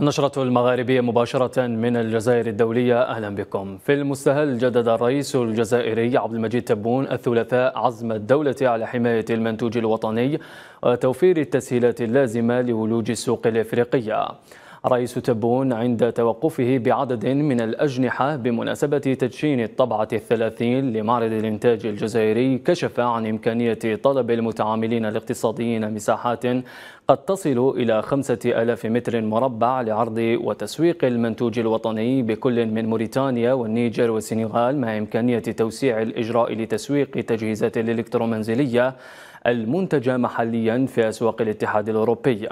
النشرة المغاربية مباشرة من الجزائر الدولية أهلا بكم في المستهل جدد الرئيس الجزائري عبد المجيد تبون الثلاثاء عزم الدولة على حماية المنتوج الوطني وتوفير التسهيلات اللازمة لولوج السوق الإفريقية رئيس تبون عند توقفه بعدد من الأجنحة بمناسبة تدشين الطبعة الثلاثين لمعرض الإنتاج الجزائري كشف عن إمكانية طلب المتعاملين الاقتصاديين مساحات قد تصل إلى خمسة ألاف متر مربع لعرض وتسويق المنتوج الوطني بكل من موريتانيا والنيجر والسنغال مع إمكانية توسيع الإجراء لتسويق تجهيزات الإلكترومنزلية المنتجة محليا في أسواق الاتحاد الأوروبي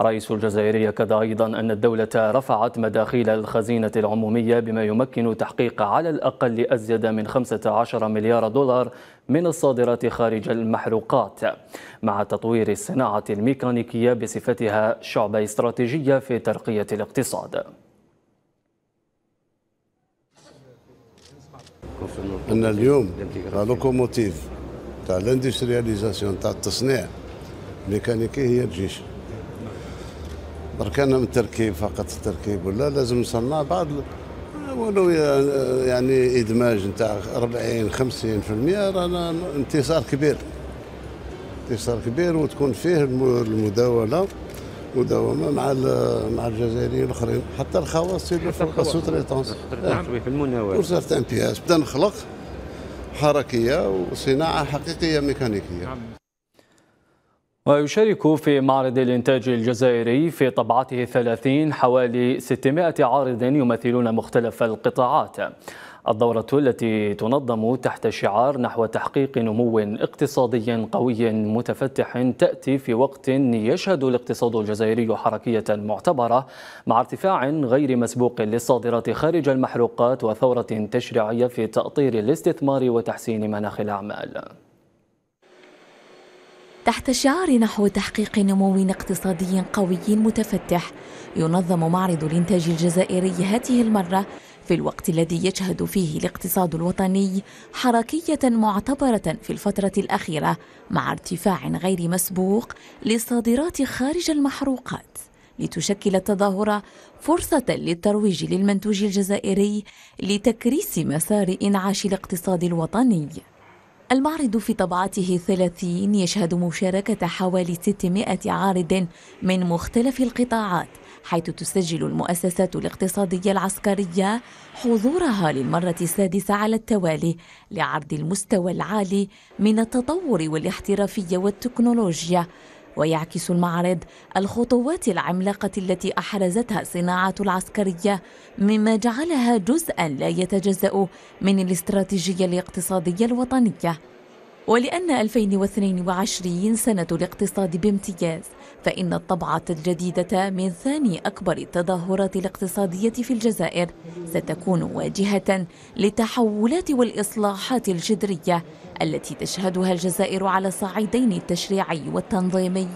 رئيس الجزائرية كذا أيضا أن الدولة رفعت مداخيل الخزينة العمومية بما يمكن تحقيق على الأقل أزيد من 15 مليار دولار من الصادرات خارج المحروقات مع تطوير الصناعة الميكانيكية بصفتها شعبة استراتيجية في ترقية الاقتصاد أن اليوم لوكوموتيف تاع لاندسترياليزاسيون تاع التصنيع الميكانيكي هي الجيش برك انا من التركيب فقط التركيب ولا لازم نصنع بعض ولو يعني ادماج نتاع 40 50% رانا انتصار كبير انتصار كبير وتكون فيه المداوله مداومه مع مع الجزائريين الاخرين حتى الخواص يديروا في السوتريتونس نعم في المناوله سارتان بياس بدا نخلق حركية وصناعة حقيقية ميكانيكية نعم. ويشارك في معرض الإنتاج الجزائري في طبعته الثلاثين حوالي 600 عارض يمثلون مختلف القطاعات الدورة التي تنظم تحت شعار نحو تحقيق نمو اقتصادي قوي متفتح تأتي في وقت يشهد الاقتصاد الجزائري حركية معتبرة مع ارتفاع غير مسبوق للصادرات خارج المحروقات وثورة تشريعية في تأطير الاستثمار وتحسين مناخ الأعمال تحت شعار نحو تحقيق نمو اقتصادي قوي متفتح ينظم معرض الانتاج الجزائري هذه المرة في الوقت الذي يشهد فيه الاقتصاد الوطني حركية معتبرة في الفترة الأخيرة مع ارتفاع غير مسبوق للصادرات خارج المحروقات لتشكل التظاهرة فرصة للترويج للمنتوج الجزائري لتكريس مسار إنعاش الاقتصاد الوطني المعرض في طبعته الثلاثين يشهد مشاركة حوالي 600 عارض من مختلف القطاعات حيث تسجل المؤسسات الاقتصادية العسكرية حضورها للمرة السادسة على التوالي لعرض المستوى العالي من التطور والاحترافية والتكنولوجيا ويعكس المعرض الخطوات العملاقة التي أحرزتها الصناعة العسكرية مما جعلها جزءا لا يتجزأ من الاستراتيجية الاقتصادية الوطنية ولأن 2022 سنة الاقتصاد بامتياز فإن الطبعة الجديدة من ثاني أكبر التظاهرات الاقتصادية في الجزائر ستكون واجهة للتحولات والإصلاحات الجذرية التي تشهدها الجزائر على الصعيدين التشريعي والتنظيمي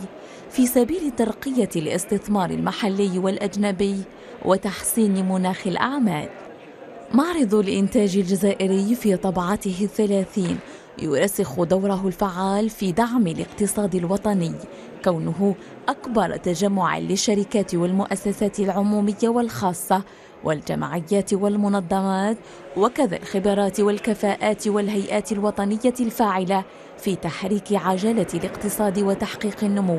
في سبيل ترقية الاستثمار المحلي والأجنبي وتحسين مناخ الأعمال معرض الإنتاج الجزائري في طبعته الثلاثين يرسخ دوره الفعال في دعم الاقتصاد الوطني كونه أكبر تجمع للشركات والمؤسسات العمومية والخاصة والجمعيات والمنظمات وكذا الخبرات والكفاءات والهيئات الوطنية الفاعلة في تحريك عجلة الاقتصاد وتحقيق النمو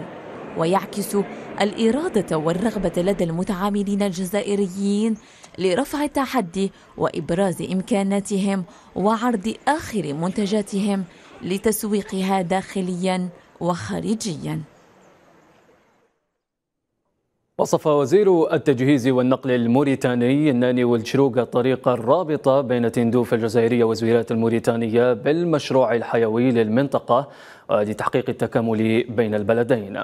ويعكس الإرادة والرغبة لدى المتعاملين الجزائريين لرفع التحدي وإبراز إمكاناتهم وعرض آخر منتجاتهم لتسويقها داخليا وخارجيا وصف وزير التجهيز والنقل الموريتاني الناني والشروق الطريق الرابطة بين تندوف الجزائرية وزويلات الموريتانية بالمشروع الحيوي للمنطقة لتحقيق التكامل بين البلدين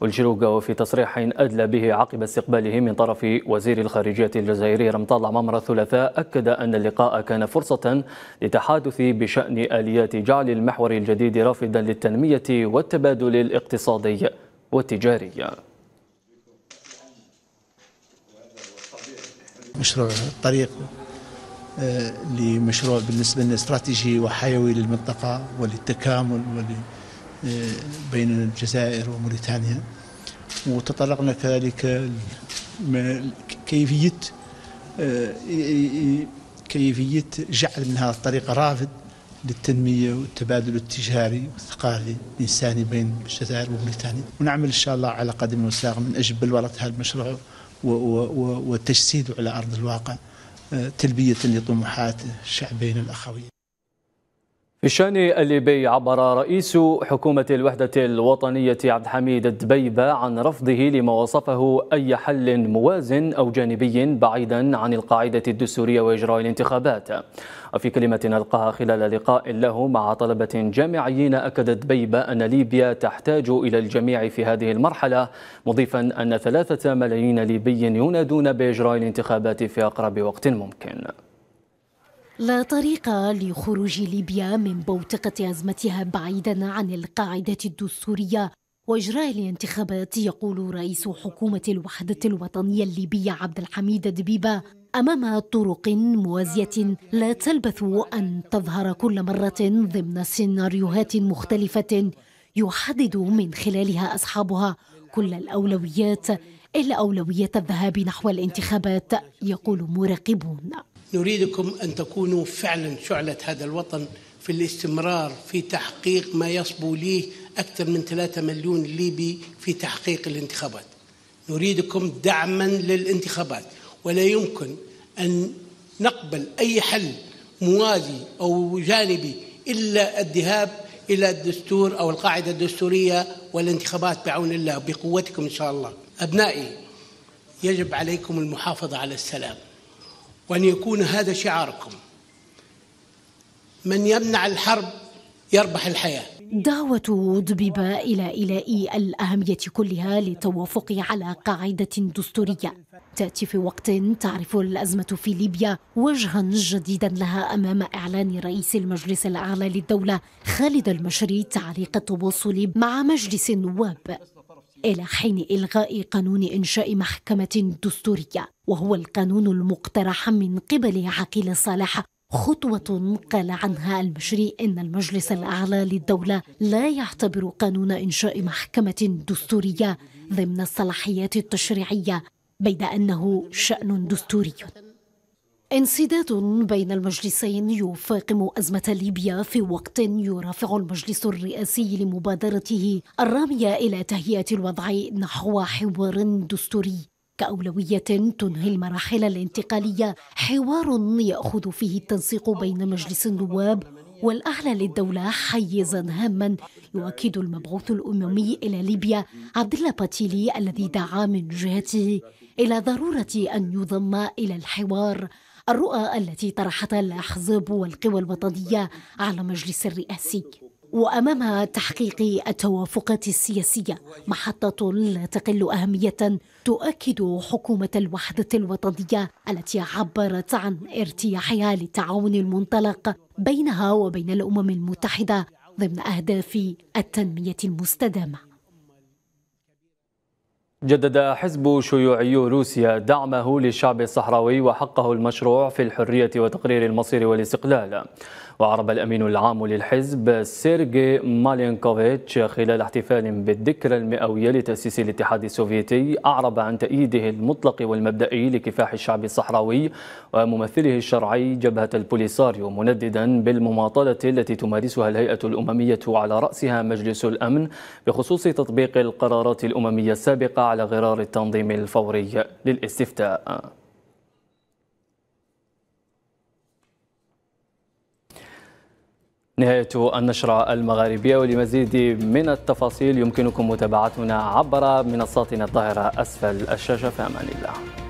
والشروق وفي تصريح أدلى به عقب استقباله من طرف وزير الخارجية الجزائري رمطال عمامرة الثلاثاء أكد أن اللقاء كان فرصة لتحادث بشأن آليات جعل المحور الجديد رافدا للتنمية والتبادل الاقتصادي والتجاري مشروع الطريق آه، لمشروع بالنسبة لنا استراتيجي وحيوي للمنطقة وللتكامل آه، بين الجزائر وموريتانيا وتطرقنا كذلك كيفية آه، كيفية جعل من هذا الطريق رافد للتنمية والتبادل التجاري والثقافي الإنساني بين الجزائر وموريتانيا ونعمل إن شاء الله على قدم وساق من أجل بلورة هذا المشروع وتجسيده على أرض الواقع آه، تلبية لطموحات الشعبين الأخوين الشان الليبي عبر رئيس حكومة الوحدة الوطنية عبد الحميد الدبيبة عن رفضه لما وصفه أي حل موازن أو جانبي بعيدا عن القاعدة الدستورية وإجراء الانتخابات وفي كلمة ألقاها خلال لقاء له مع طلبة جامعيين أكد دبيبة أن ليبيا تحتاج إلى الجميع في هذه المرحلة مضيفا أن ثلاثة ملايين ليبي ينادون بإجراء الانتخابات في أقرب وقت ممكن لا طريق لخروج ليبيا من بوتقة أزمتها بعيدا عن القاعدة الدستورية وإجراء الانتخابات يقول رئيس حكومة الوحدة الوطنية الليبية عبد الحميد دبيبة أمام طرق موازية لا تلبث أن تظهر كل مرة ضمن سيناريوهات مختلفة يحدد من خلالها أصحابها كل الأولويات إلا أولوية الذهاب نحو الانتخابات يقول مراقبون نريدكم أن تكونوا فعلا شعلة هذا الوطن في الاستمرار في تحقيق ما يصبو ليه أكثر من 3 مليون ليبي في تحقيق الانتخابات نريدكم دعما للانتخابات ولا يمكن أن نقبل أي حل موازي أو جانبي إلا الذهاب إلى الدستور أو القاعدة الدستورية والانتخابات بعون الله بقوتكم إن شاء الله أبنائي يجب عليكم المحافظة على السلام وأن يكون هذا شعاركم من يمنع الحرب يربح الحياة دعوة دبيبة إلى إيلاء الأهمية كلها للتوافق على قاعدة دستورية تأتي في وقت تعرف الأزمة في ليبيا وجها جديدا لها أمام إعلان رئيس المجلس الأعلى للدولة خالد المشري تعليق التواصل مع مجلس النواب إلى حين إلغاء قانون إنشاء محكمة دستورية وهو القانون المقترح من قبل عقيل صالح خطوة قال عنها المشري إن المجلس الأعلى للدولة لا يعتبر قانون إنشاء محكمة دستورية ضمن الصلاحيات التشريعية بيد أنه شأن دستوري انسداد بين المجلسين يفاقم أزمة ليبيا في وقت يرافع المجلس الرئاسي لمبادرته الرامية إلى تهيئة الوضع نحو حوار دستوري كأولوية تنهي المراحل الانتقالية حوار يأخذ فيه التنسيق بين مجلس النواب والأعلى للدولة حيزا هاما يؤكد المبعوث الأممي إلى ليبيا عبد الله باتيلي الذي دعا من جهته إلى ضرورة أن يضم إلى الحوار الرؤى التي طرحتها الأحزاب والقوى الوطنية على مجلس الرئاسي وأمام تحقيق التوافقات السياسية محطة لا تقل أهمية تؤكد حكومة الوحدة الوطنية التي عبرت عن ارتياحها للتعاون المنطلق بينها وبين الأمم المتحدة ضمن أهداف التنمية المستدامة جدد حزب شيوعي روسيا دعمه للشعب الصحراوي وحقه المشروع في الحرية وتقرير المصير والاستقلال وعرب الأمين العام للحزب سيرجي مالينكوفيتش خلال احتفال بالذكرى المئوية لتأسيس الاتحاد السوفيتي أعرب عن تأييده المطلق والمبدئي لكفاح الشعب الصحراوي وممثله الشرعي جبهة البوليساريو منددا بالمماطلة التي تمارسها الهيئة الأممية على رأسها مجلس الأمن بخصوص تطبيق القرارات الأممية السابقة على غرار التنظيم الفوري للاستفتاء نهاية النشرة المغاربية ولمزيد من التفاصيل يمكنكم متابعتنا عبر منصاتنا الظاهرة أسفل الشاشة في أمان الله